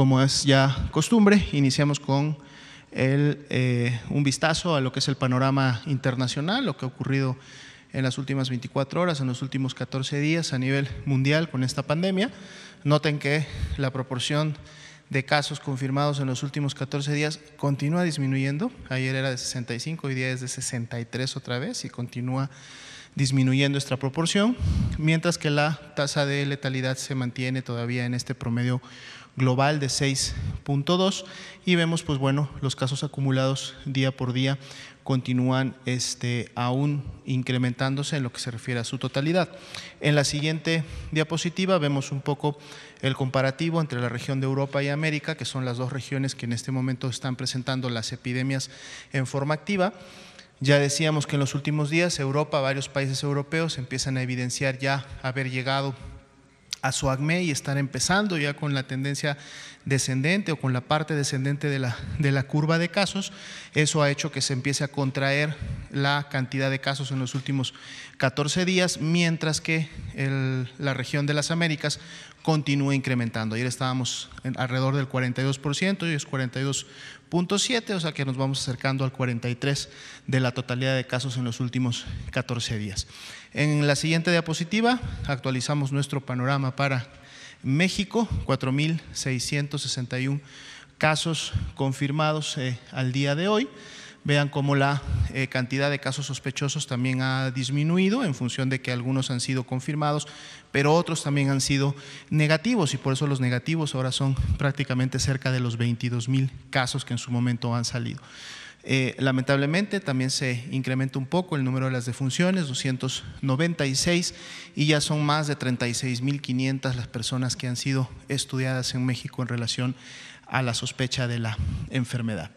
Como es ya costumbre, iniciamos con el, eh, un vistazo a lo que es el panorama internacional, lo que ha ocurrido en las últimas 24 horas, en los últimos 14 días a nivel mundial con esta pandemia. Noten que la proporción de casos confirmados en los últimos 14 días continúa disminuyendo. Ayer era de 65, hoy día es de 63 otra vez y continúa disminuyendo esta proporción, mientras que la tasa de letalidad se mantiene todavía en este promedio global de 6.2 y vemos pues bueno los casos acumulados día por día continúan este, aún incrementándose en lo que se refiere a su totalidad. En la siguiente diapositiva vemos un poco el comparativo entre la región de Europa y América, que son las dos regiones que en este momento están presentando las epidemias en forma activa. Ya decíamos que en los últimos días Europa, varios países europeos empiezan a evidenciar ya haber llegado a su acme y estar empezando ya con la tendencia descendente o con la parte descendente de la, de la curva de casos, eso ha hecho que se empiece a contraer la cantidad de casos en los últimos 14 días, mientras que la región de las Américas continúa incrementando. Ayer estábamos alrededor del 42%, hoy es 42.7, o sea que nos vamos acercando al 43 de la totalidad de casos en los últimos 14 días. En la siguiente diapositiva actualizamos nuestro panorama para México, 4.661 casos confirmados eh, al día de hoy. Vean cómo la eh, cantidad de casos sospechosos también ha disminuido en función de que algunos han sido confirmados, pero otros también han sido negativos y por eso los negativos ahora son prácticamente cerca de los 22.000 casos que en su momento han salido. Eh, lamentablemente también se incrementa un poco el número de las defunciones, 296, y ya son más de 36.500 las personas que han sido estudiadas en México en relación a la sospecha de la enfermedad.